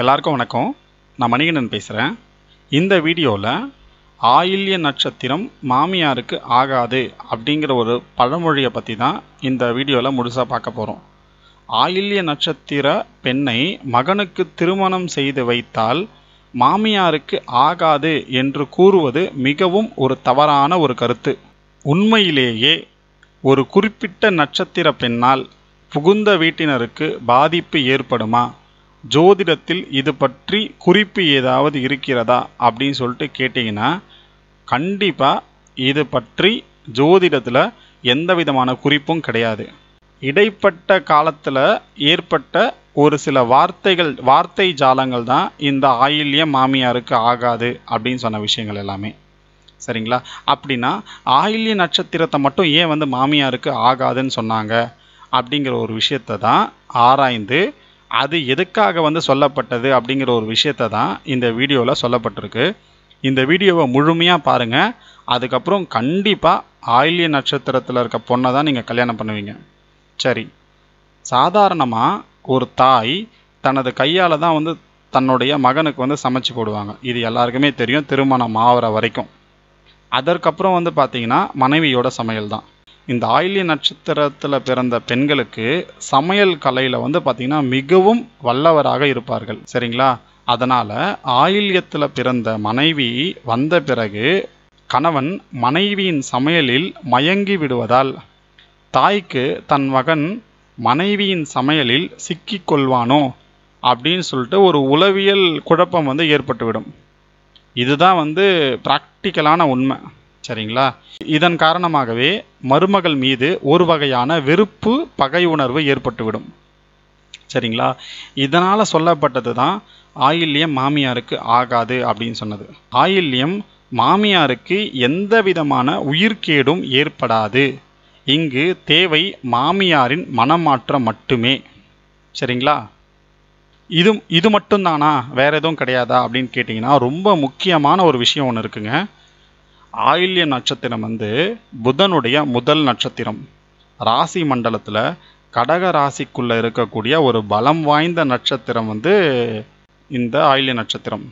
எல்லாருக்கும் வணக்கம் நான் மணிகண்டன் பேசுகிறேன் இந்த வீடியோவில் ஆயில்ய நட்சத்திரம் மாமியாருக்கு ஆகாது அப்படிங்கிற ஒரு பழமொழியை பற்றி தான் இந்த வீடியோவில் முழுசாக பார்க்க போகிறோம் ஆயில்ய நட்சத்திர பெண்ணை மகனுக்கு திருமணம் செய்து வைத்தால் மாமியாருக்கு ஆகாது என்று கூறுவது மிகவும் ஒரு தவறான ஒரு கருத்து உண்மையிலேயே ஒரு குறிப்பிட்ட நட்சத்திர பெண்ணால் புகுந்த வீட்டினருக்கு பாதிப்பு ஏற்படுமா ஜோதிடத்தில் இது பற்றி குறிப்பு ஏதாவது இருக்கிறதா அப்படின்னு சொல்லிட்டு கேட்டிங்கன்னா கண்டிப்பாக இது பற்றி ஜோதிடத்தில் எந்த விதமான குறிப்பும் கிடையாது இடைப்பட்ட காலத்தில் ஏற்பட்ட ஒரு சில வார்த்தைகள் வார்த்தை ஜாலங்கள் தான் இந்த ஆயில்ய மாமியாருக்கு ஆகாது அப்படின்னு சொன்ன விஷயங்கள் எல்லாமே சரிங்களா அப்படின்னா ஆயில்ய நட்சத்திரத்தை மட்டும் ஏன் வந்து மாமியாருக்கு ஆகாதுன்னு சொன்னாங்க அப்படிங்கிற ஒரு விஷயத்தை தான் ஆராய்ந்து அது எதுக்காக வந்து சொல்லப்பட்டது அப்படிங்கிற ஒரு விஷயத்தை தான் இந்த வீடியோவில் சொல்லப்பட்டிருக்கு இந்த வீடியோவை முழுமையாக பாருங்கள் அதுக்கப்புறம் கண்டிப்பாக ஆயில்ய நட்சத்திரத்தில் இருக்க பொண்ணை தான் நீங்கள் கல்யாணம் பண்ணுவீங்க சரி சாதாரணமாக ஒரு தாய் தனது கையால் தான் வந்து தன்னுடைய மகனுக்கு வந்து சமைச்சு போடுவாங்க இது எல்லாருக்குமே தெரியும் திருமணம் ஆகிற வரைக்கும் அதற்கப்புறம் வந்து பார்த்திங்கன்னா மனைவியோட சமையல் தான் இந்த ஆயிலிய நட்சத்திரத்தில் பிறந்த பெண்களுக்கு சமையல் கலையில் வந்து பார்த்திங்கன்னா மிகவும் வல்லவராக இருப்பார்கள் சரிங்களா அதனால் ஆயில்யத்தில் பிறந்த மனைவி வந்த பிறகு கணவன் மனைவியின் சமையலில் மயங்கி விடுவதால் தாய்க்கு தன் மகன் மனைவியின் சமையலில் சிக்கி கொள்வானோ அப்படின்னு சொல்லிட்டு ஒரு உளவியல் குழப்பம் வந்து ஏற்பட்டுவிடும் இதுதான் வந்து ப்ராக்டிக்கலான உண்மை சரிங்களா இதன் காரணமாகவே மருமகள் மீது ஒரு வகையான வெறுப்பு பகை உணர்வு ஏற்பட்டுவிடும் சரிங்களா இதனால் சொல்லப்பட்டது தான் ஆயில்யம் மாமியாருக்கு ஆகாது அப்படின்னு சொன்னது ஆயில்யம் மாமியாருக்கு எந்த விதமான உயிர்கேடும் ஏற்படாது இங்கு தேவை மாமியாரின் மனமாற்றம் மட்டுமே சரிங்களா இது இது மட்டும்தானா வேறு எதுவும் கிடையாதா அப்படின்னு கேட்டிங்கன்னா ரொம்ப முக்கியமான ஒரு விஷயம் ஒன்று இருக்குங்க ஆயில்ய நட்சத்திரம் வந்து புதனுடைய முதல் நட்சத்திரம் ராசி மண்டலத்தில் கடக ராசிக்குள்ளே இருக்கக்கூடிய ஒரு பலம் வாய்ந்த நட்சத்திரம் வந்து இந்த ஆயில்ய நட்சத்திரம்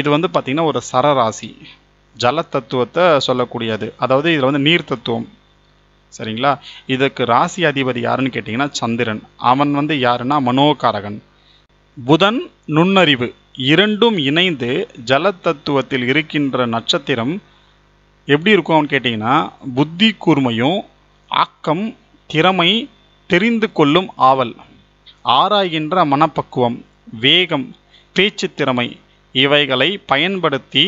இது வந்து பார்த்திங்கன்னா ஒரு சரராசி ஜல தத்துவத்தை சொல்லக்கூடியது அதாவது இதில் வந்து நீர் தத்துவம் சரிங்களா இதுக்கு ராசி அதிபதி யாருன்னு கேட்டிங்கன்னா சந்திரன் அவன் வந்து யாருன்னா மனோகாரகன் புதன் நுண்ணறிவு இரண்டும் இணைந்து ஜல தத்துவத்தில் இருக்கின்ற நட்சத்திரம் எப்படி இருக்கும்னு கேட்டிங்கன்னா புத்தி கூர்மையும் ஆக்கம் திறமை தெரிந்து கொள்ளும் ஆவல் ஆராய்கின்ற மனப்பக்குவம் வேகம் பேச்சு திறமை இவைகளை பயன்படுத்தி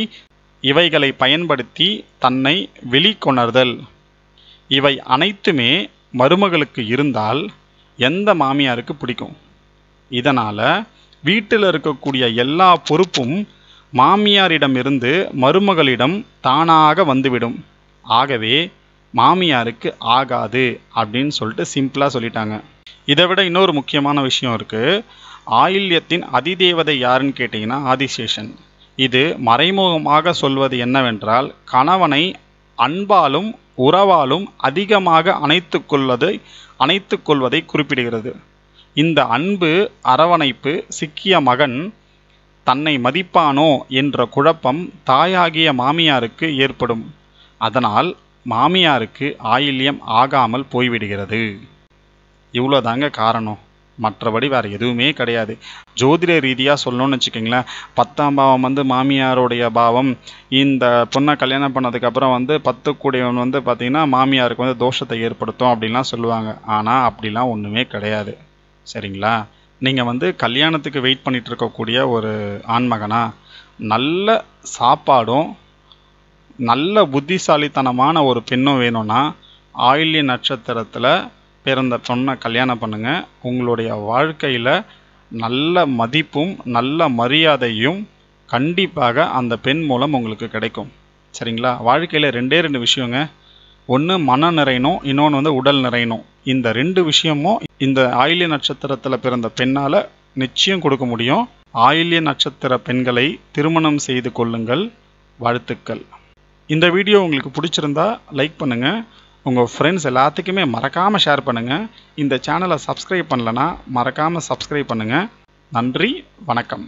இவைகளை பயன்படுத்தி தன்னை வெளிக்கொணர்தல் இவை அனைத்துமே மருமகளுக்கு இருந்தால் எந்த மாமியாருக்கு பிடிக்கும் இதனால் வீட்டில் இருக்கக்கூடிய எல்லா பொறுப்பும் மாமியாரிடமிருந்து மருமகளிடம் தானாக வந்துவிடும் ஆகவே மாமியாருக்கு ஆகாது அப்படின்னு சொல்லிட்டு சிம்பிளாக சொல்லிட்டாங்க இதை விட இன்னொரு முக்கியமான விஷயம் இருக்குது ஆயில்யத்தின் அதிதேவதை யாருன்னு கேட்டிங்கன்னா ஆதிசேஷன் இது மறைமுகமாக சொல்வது என்னவென்றால் கணவனை அன்பாலும் உறவாலும் அதிகமாக அணைத்து கொள்வதை அணைத்து கொள்வதை குறிப்பிடுகிறது இந்த அன்பு அரவணைப்பு சிக்கிய மகன் தன்னை மதிப்பானோ என்ற குழப்பம் தாயாகிய மாமியாருக்கு ஏற்படும் அதனால் மாமியாருக்கு ஆயில்யம் ஆகாமல் போய்விடுகிறது இவ்வளோதாங்க காரணம் மற்றபடி வேறு எதுவுமே கிடையாது ஜோதிட ரீதியாக சொல்லணும்னு வச்சுக்கோங்களேன் பத்தாம் பாவம் வந்து மாமியாருடைய பாவம் இந்த பொண்ணை கல்யாணம் பண்ணதுக்கப்புறம் வந்து பத்து கூடியவன் வந்து பார்த்திங்கன்னா மாமியாருக்கு வந்து தோஷத்தை ஏற்படுத்தும் அப்படின்லாம் சொல்லுவாங்க ஆனால் அப்படிலாம் ஒன்றுமே கிடையாது சரிங்களா நீங்கள் வந்து கல்யாணத்துக்கு வெயிட் பண்ணிகிட்டு இருக்கக்கூடிய ஒரு ஆண்மகனா நல்ல சாப்பாடும் நல்ல புத்திசாலித்தனமான ஒரு பெண்ணும் வேணும்னா ஆயில்ய நட்சத்திரத்தில் பிறந்த பொண்ணை கல்யாணம் பண்ணுங்கள் உங்களுடைய வாழ்க்கையில் நல்ல மதிப்பும் நல்ல மரியாதையும் கண்டிப்பாக அந்த பெண் மூலம் உங்களுக்கு கிடைக்கும் சரிங்களா வாழ்க்கையில் ரெண்டே ரெண்டு விஷயங்க ஒன்று மன நிறையணும் இன்னொன்று வந்து உடல் நிறையணும் இந்த ரெண்டு விஷயமும் இந்த ஆயிலிய நட்சத்திரத்தில் பிறந்த பெண்ணால் நிச்சயம் கொடுக்க முடியும் ஆயில்ய நட்சத்திர பெண்களை திருமணம் செய்து கொள்ளுங்கள் வாழ்த்துக்கள் இந்த வீடியோ உங்களுக்கு பிடிச்சிருந்தா லைக் பண்ணுங்கள் உங்கள் ஃப்ரெண்ட்ஸ் எல்லாத்துக்குமே மறக்காமல் ஷேர் பண்ணுங்கள் இந்த சேனலை சப்ஸ்கிரைப் பண்ணலன்னா மறக்காமல் சப்ஸ்கிரைப் பண்ணுங்கள் நன்றி வணக்கம்